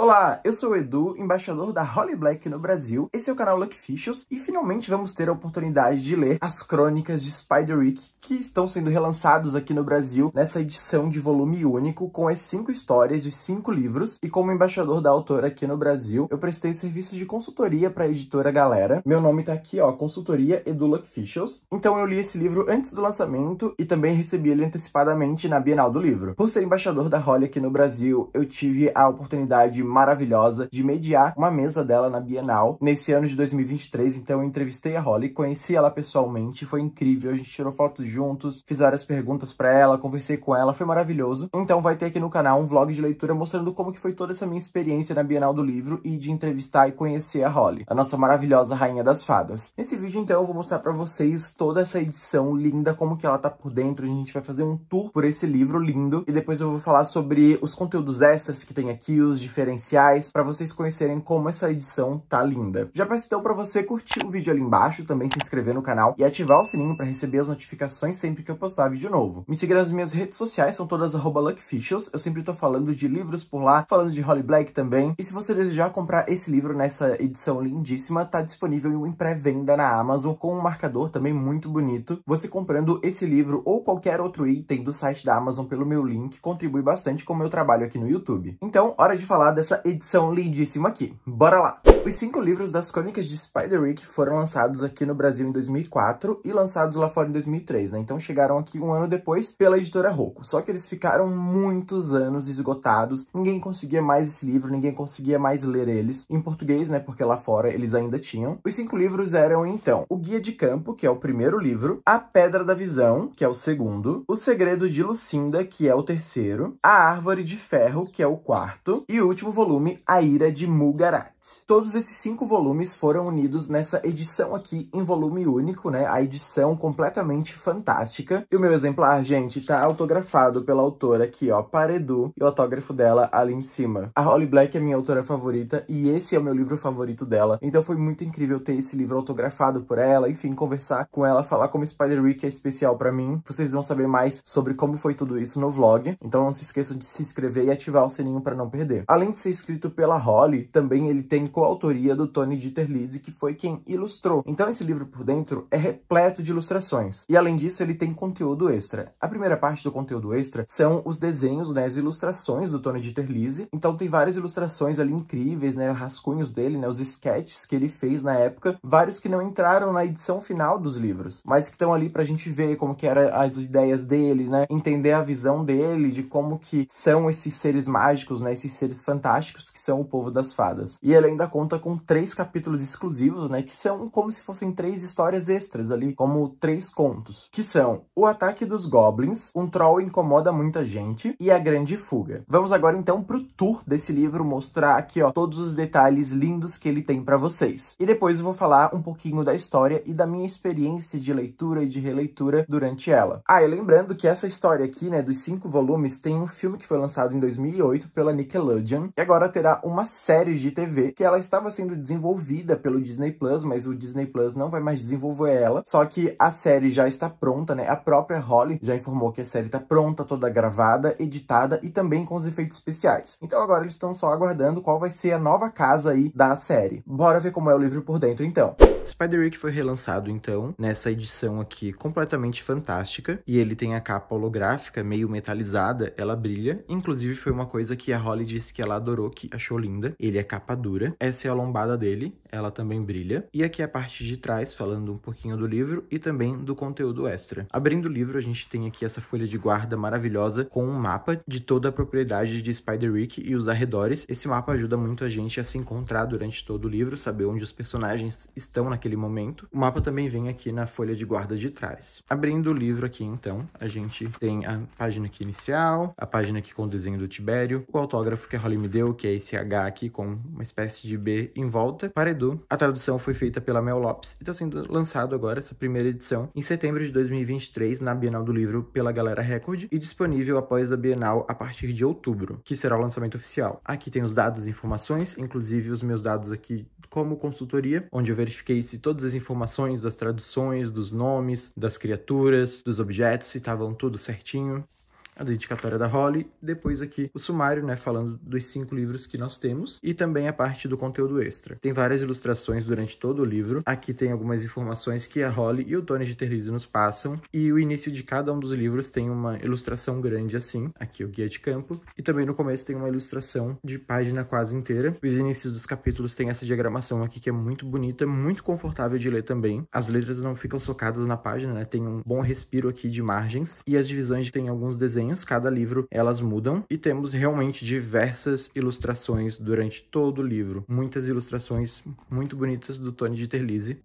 Olá, eu sou o Edu, embaixador da Holly Black no Brasil. Esse é o canal Luck Fictions e finalmente vamos ter a oportunidade de ler as crônicas de Spider-Rick que estão sendo relançados aqui no Brasil nessa edição de volume único com as cinco histórias e cinco livros. E como embaixador da autora aqui no Brasil, eu prestei o serviço de consultoria para a editora Galera. Meu nome tá aqui, ó, consultoria Edu Luck Fictions. Então eu li esse livro antes do lançamento e também recebi ele antecipadamente na Bienal do Livro. Por ser embaixador da Holly aqui no Brasil, eu tive a oportunidade maravilhosa de mediar uma mesa dela na Bienal nesse ano de 2023. Então eu entrevistei a Holly, conheci ela pessoalmente, foi incrível. A gente tirou fotos juntos, fiz várias perguntas para ela, conversei com ela, foi maravilhoso. Então vai ter aqui no canal um vlog de leitura mostrando como que foi toda essa minha experiência na Bienal do Livro e de entrevistar e conhecer a Holly, a nossa maravilhosa rainha das fadas. Nesse vídeo então eu vou mostrar para vocês toda essa edição linda, como que ela tá por dentro. A gente vai fazer um tour por esse livro lindo e depois eu vou falar sobre os conteúdos extras que tem aqui, os diferentes para vocês conhecerem como essa edição tá linda. Já peço então para você curtir o vídeo ali embaixo, também se inscrever no canal e ativar o sininho para receber as notificações sempre que eu postar vídeo novo. Me seguir nas minhas redes sociais, são todas @luckfishels. eu sempre tô falando de livros por lá, falando de Holly Black também. E se você desejar comprar esse livro nessa edição lindíssima, tá disponível em pré-venda na Amazon com um marcador também muito bonito. Você comprando esse livro ou qualquer outro item do site da Amazon pelo meu link contribui bastante com o meu trabalho aqui no YouTube. Então, hora de falar dessa essa edição lindíssima aqui. Bora lá! Os cinco livros das Crônicas de Spider-Rick foram lançados aqui no Brasil em 2004 e lançados lá fora em 2003, né? Então chegaram aqui um ano depois pela editora Rocco. Só que eles ficaram muitos anos esgotados, ninguém conseguia mais esse livro, ninguém conseguia mais ler eles em português, né? Porque lá fora eles ainda tinham. Os cinco livros eram então O Guia de Campo, que é o primeiro livro, A Pedra da Visão, que é o segundo, O Segredo de Lucinda, que é o terceiro, A Árvore de Ferro, que é o quarto, e o último volume, A Ira de Mulgarat. Todos esses cinco volumes foram unidos nessa edição aqui em volume único, né? A edição completamente fantástica. E o meu exemplar, ah, gente, tá autografado pela autora aqui, ó, Paredu, e o autógrafo dela ali em cima. A Holly Black é minha autora favorita e esse é o meu livro favorito dela. Então foi muito incrível ter esse livro autografado por ela, enfim, conversar com ela, falar como Spider-Week é especial para mim. Vocês vão saber mais sobre como foi tudo isso no vlog. Então não se esqueçam de se inscrever e ativar o sininho para não perder. Além de ser escrito pela Holly, também ele tem coautor autoria do Tony Dieter Lise, que foi quem ilustrou. Então esse livro por dentro é repleto de ilustrações. E além disso, ele tem conteúdo extra. A primeira parte do conteúdo extra são os desenhos, né, as ilustrações do Tony Dieter Lise. Então tem várias ilustrações ali incríveis, né, rascunhos dele, né, os sketches que ele fez na época, vários que não entraram na edição final dos livros, mas que estão ali pra gente ver como que eram as ideias dele, né, entender a visão dele de como que são esses seres mágicos, né, esses seres fantásticos que são o povo das fadas. E ele ainda conta conta com três capítulos exclusivos, né, que são como se fossem três histórias extras ali, como três contos, que são O Ataque dos Goblins, Um Troll Incomoda Muita Gente e A Grande Fuga. Vamos agora então pro tour desse livro, mostrar aqui, ó, todos os detalhes lindos que ele tem para vocês. E depois eu vou falar um pouquinho da história e da minha experiência de leitura e de releitura durante ela. Ah, e lembrando que essa história aqui, né, dos cinco volumes, tem um filme que foi lançado em 2008 pela Nickelodeon, e agora terá uma série de TV que ela está estava sendo desenvolvida pelo Disney Plus, mas o Disney Plus não vai mais desenvolver ela. Só que a série já está pronta, né? A própria Holly já informou que a série está pronta, toda gravada, editada e também com os efeitos especiais. Então agora eles estão só aguardando qual vai ser a nova casa aí da série. Bora ver como é o livro por dentro então. Spider-Rick foi relançado então nessa edição aqui completamente fantástica e ele tem a capa holográfica meio metalizada, ela brilha. Inclusive foi uma coisa que a Holly disse que ela adorou, que achou linda. Ele é capa dura. Essa é a lombada dele, ela também brilha. E aqui é a parte de trás, falando um pouquinho do livro e também do conteúdo extra. Abrindo o livro, a gente tem aqui essa folha de guarda maravilhosa com um mapa de toda a propriedade de Spider-Rick e os arredores. Esse mapa ajuda muito a gente a se encontrar durante todo o livro, saber onde os personagens estão naquele momento. O mapa também vem aqui na folha de guarda de trás. Abrindo o livro aqui, então, a gente tem a página aqui inicial, a página aqui com o desenho do Tibério, o autógrafo que a Holly me deu, que é esse H aqui com uma espécie de B em Volta para Edu. A tradução foi feita pela Mel Lopes e está sendo lançado agora, essa primeira edição, em setembro de 2023, na Bienal do Livro pela Galera Record e disponível após a Bienal a partir de outubro, que será o lançamento oficial. Aqui tem os dados e informações, inclusive os meus dados aqui como consultoria, onde eu verifiquei se todas as informações das traduções, dos nomes, das criaturas, dos objetos, se estavam tudo certinho a dedicatória da Holly, depois aqui o sumário, né, falando dos cinco livros que nós temos e também a parte do conteúdo extra. Tem várias ilustrações durante todo o livro. Aqui tem algumas informações que a Holly e o Tony de Terlizzi nos passam e o início de cada um dos livros tem uma ilustração grande assim, aqui o guia de campo, e também no começo tem uma ilustração de página quase inteira. Os inícios dos capítulos tem essa diagramação aqui que é muito bonita, muito confortável de ler também. As letras não ficam socadas na página, né? Tem um bom respiro aqui de margens e as divisões têm alguns desenhos cada livro elas mudam e temos realmente diversas ilustrações durante todo o livro. Muitas ilustrações muito bonitas do Tony Dieterlise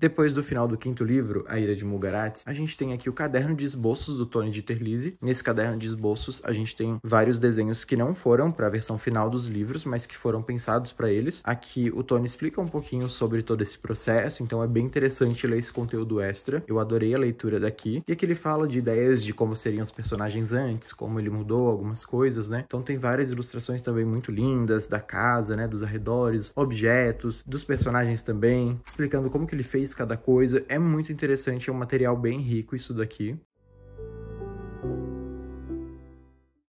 Depois do final do quinto livro, A Ira de Mulgarat, a gente tem aqui o caderno de esboços do Tony de Terlizzi. Nesse caderno de esboços, a gente tem vários desenhos que não foram para a versão final dos livros, mas que foram pensados para eles. Aqui o Tony explica um pouquinho sobre todo esse processo, então é bem interessante ler esse conteúdo extra. Eu adorei a leitura daqui. E aqui ele fala de ideias de como seriam os personagens antes, como ele mudou algumas coisas, né? Então tem várias ilustrações também muito lindas da casa, né, dos arredores, objetos, dos personagens também, explicando como que ele fez cada coisa. É muito interessante, é um material bem rico isso daqui.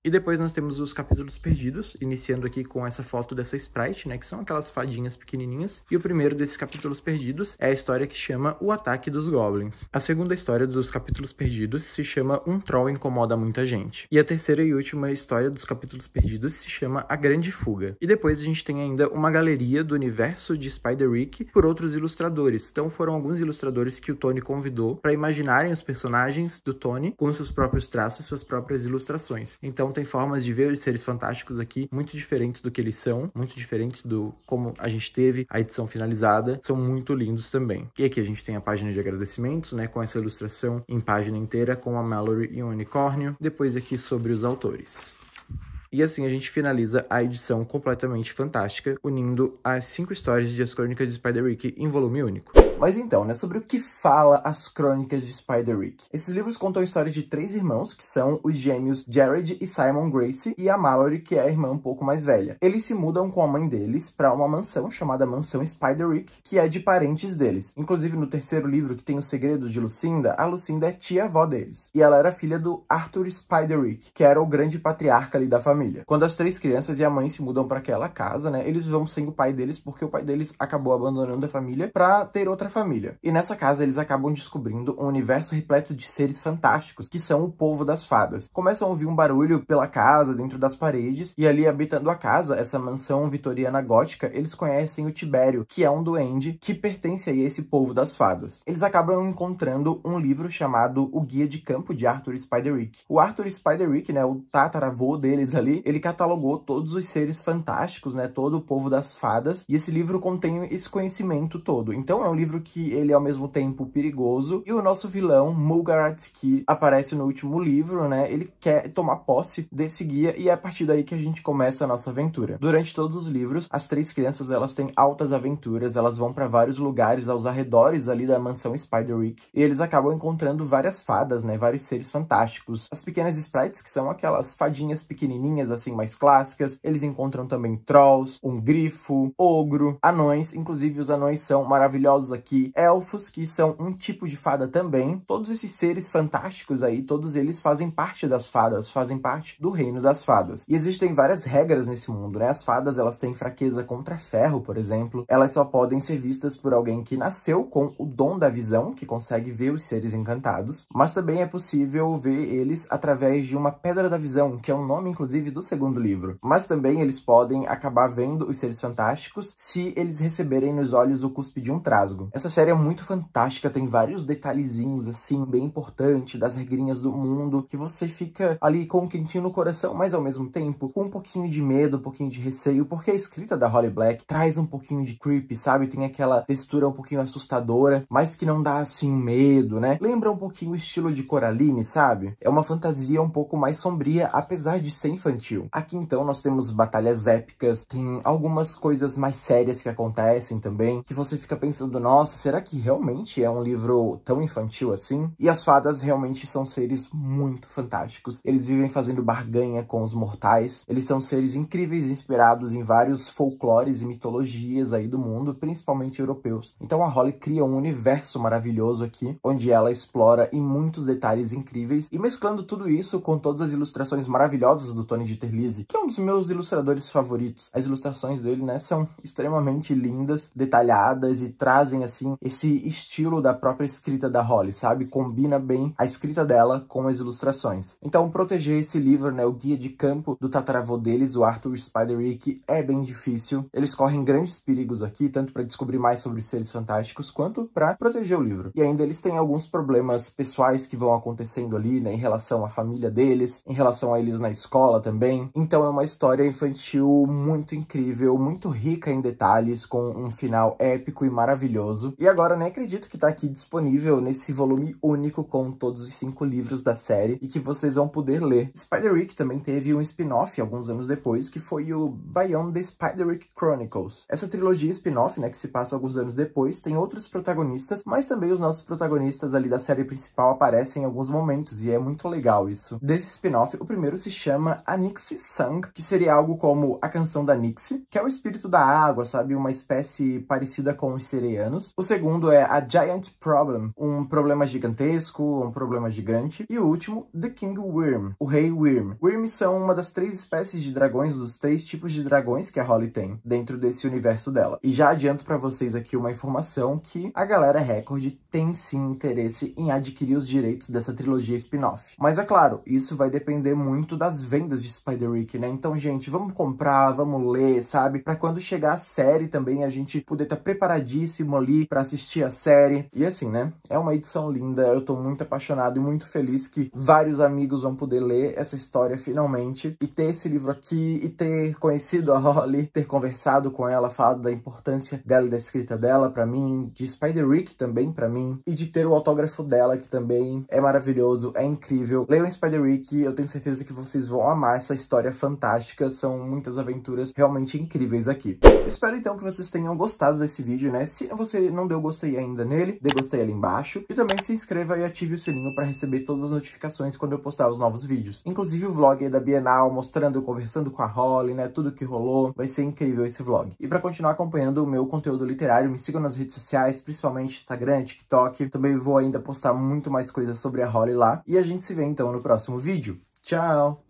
E depois nós temos os capítulos perdidos, iniciando aqui com essa foto dessa sprite, né, que são aquelas fadinhas pequenininhas. E o primeiro desses capítulos perdidos é a história que chama O Ataque dos Goblins. A segunda história dos capítulos perdidos se chama Um Troll Incomoda Muita Gente. E a terceira e última história dos capítulos perdidos se chama A Grande Fuga. E depois a gente tem ainda uma galeria do universo de Spider-Rick por outros ilustradores. Então foram alguns ilustradores que o Tony convidou para imaginarem os personagens do Tony com seus próprios traços, suas próprias ilustrações. Então então tem formas de ver os seres fantásticos aqui muito diferentes do que eles são, muito diferentes do como a gente teve a edição finalizada, são muito lindos também. E aqui a gente tem a página de agradecimentos, né, com essa ilustração em página inteira com a Mallory e o unicórnio, depois aqui sobre os autores. E assim a gente finaliza a edição completamente fantástica, unindo as cinco histórias de As Crônicas de Spider-Rick em volume único. Mas então, né, sobre o que fala as crônicas de Spider-Rick? Esses livros contam a história de três irmãos, que são os gêmeos Jared e Simon Grace, e a Mallory, que é a irmã um pouco mais velha. Eles se mudam com a mãe deles para uma mansão chamada Mansão Spider-Rick, que é de parentes deles. Inclusive, no terceiro livro, que tem os segredos de Lucinda, a Lucinda é tia-avó deles. E ela era filha do Arthur Spider-Rick, que era o grande patriarca ali da família. Quando as três crianças e a mãe se mudam para aquela casa, né, eles vão sem o pai deles, porque o pai deles acabou abandonando a família para ter outra família. E nessa casa eles acabam descobrindo um universo repleto de seres fantásticos, que são o povo das fadas. Começam a ouvir um barulho pela casa, dentro das paredes, e ali habitando a casa, essa mansão vitoriana gótica, eles conhecem o Tibério, que é um duende que pertence a esse povo das fadas. Eles acabam encontrando um livro chamado O Guia de Campo de Arthur Spiderwick. O Arthur Spiderwick né, o tataravô deles ali, ele catalogou todos os seres fantásticos, né, todo o povo das fadas, e esse livro contém esse conhecimento todo. Então é um livro livro que ele é ao mesmo tempo perigoso. E o nosso vilão, Mulgarat, que aparece no último livro, né? Ele quer tomar posse desse guia e é a partir daí que a gente começa a nossa aventura. Durante todos os livros, as três crianças elas têm altas aventuras, elas vão para vários lugares aos arredores ali da mansão spider e eles acabam encontrando várias fadas, né? Vários seres fantásticos. As pequenas sprites, que são aquelas fadinhas pequenininhas, assim, mais clássicas. Eles encontram também trolls, um grifo, ogro, anões. Inclusive, os anões são maravilhosos aqui aqui elfos, que são um tipo de fada também. Todos esses seres fantásticos aí, todos eles fazem parte das fadas, fazem parte do reino das fadas. E existem várias regras nesse mundo, né? As fadas, elas têm fraqueza contra ferro, por exemplo. Elas só podem ser vistas por alguém que nasceu com o dom da visão, que consegue ver os seres encantados. Mas também é possível ver eles através de uma pedra da visão, que é o um nome, inclusive, do segundo livro. Mas também eles podem acabar vendo os seres fantásticos se eles receberem nos olhos o cuspe de um trasgo. Essa série é muito fantástica, tem vários detalhezinhos, assim, bem importantes, das regrinhas do mundo, que você fica ali com um quentinho no coração, mas ao mesmo tempo com um pouquinho de medo, um pouquinho de receio, porque a escrita da Holly Black traz um pouquinho de creep, sabe? Tem aquela textura um pouquinho assustadora, mas que não dá, assim, medo, né? Lembra um pouquinho o estilo de Coraline, sabe? É uma fantasia um pouco mais sombria, apesar de ser infantil. Aqui, então, nós temos batalhas épicas, tem algumas coisas mais sérias que acontecem também, que você fica pensando, nossa, nossa, será que realmente é um livro tão infantil assim? E as fadas realmente são seres muito fantásticos. Eles vivem fazendo barganha com os mortais. Eles são seres incríveis, inspirados em vários folclores e mitologias aí do mundo, principalmente europeus. Então a Holly cria um universo maravilhoso aqui, onde ela explora em muitos detalhes incríveis e mesclando tudo isso com todas as ilustrações maravilhosas do Tony Dieterlise, que é um dos meus ilustradores favoritos. As ilustrações dele, né, são extremamente lindas, detalhadas e trazem assim, esse estilo da própria escrita da Holly, sabe? Combina bem a escrita dela com as ilustrações. Então, proteger esse livro, né, o guia de campo do tataravô deles, o Arthur Spiderwick é bem difícil. Eles correm grandes perigos aqui, tanto para descobrir mais sobre os seres fantásticos, quanto para proteger o livro. E ainda eles têm alguns problemas pessoais que vão acontecendo ali, né, em relação à família deles, em relação a eles na escola também. Então, é uma história infantil muito incrível, muito rica em detalhes, com um final épico e maravilhoso maravilhoso. E agora nem né, acredito que tá aqui disponível nesse volume único com todos os cinco livros da série e que vocês vão poder ler. Spider-Rick também teve um spin-off alguns anos depois, que foi o Beyond the Spider-Rick Chronicles. Essa trilogia spin-off, né, que se passa alguns anos depois, tem outros protagonistas, mas também os nossos protagonistas ali da série principal aparecem em alguns momentos, e é muito legal isso. Desse spin-off, o primeiro se chama A Nixie Sang, que seria algo como a canção da Nixie, que é o espírito da água, sabe? Uma espécie parecida com os sereianos. O segundo é A Giant Problem, um problema gigantesco, um problema gigante. E o último, The King Worm, o Rei Worm. Worms são uma das três espécies de dragões, dos três tipos de dragões que a Holly tem dentro desse universo dela. E já adianto para vocês aqui uma informação que a galera Record tem sim interesse em adquirir os direitos dessa trilogia spin-off. Mas é claro, isso vai depender muito das vendas de Spider-Rick, né? Então, gente, vamos comprar, vamos ler, sabe? Para quando chegar a série também a gente poder estar tá preparadíssimo ali para assistir a série. E assim, né? É uma edição linda, eu tô muito apaixonado e muito feliz que vários amigos vão poder ler essa história finalmente e ter esse livro aqui e ter conhecido a Holly, ter conversado com ela, falado da importância dela e da escrita dela para mim, de Spider-Rick também para mim e de ter o autógrafo dela que também é maravilhoso, é incrível. Leiam Spider-Rick, eu tenho certeza que vocês vão amar essa história fantástica, são muitas aventuras realmente incríveis aqui. Eu espero então que vocês tenham gostado desse vídeo, né? Se você não deu gostei ainda nele, dê gostei ali embaixo. E também se inscreva e ative o sininho para receber todas as notificações quando eu postar os novos vídeos. Inclusive o vlog aí da Bienal, mostrando, conversando com a Holly, né, tudo que rolou. Vai ser incrível esse vlog. E para continuar acompanhando o meu conteúdo literário, me sigam nas redes sociais, principalmente Instagram, TikTok. Também vou ainda postar muito mais coisas sobre a Holly lá. E a gente se vê então no próximo vídeo. Tchau!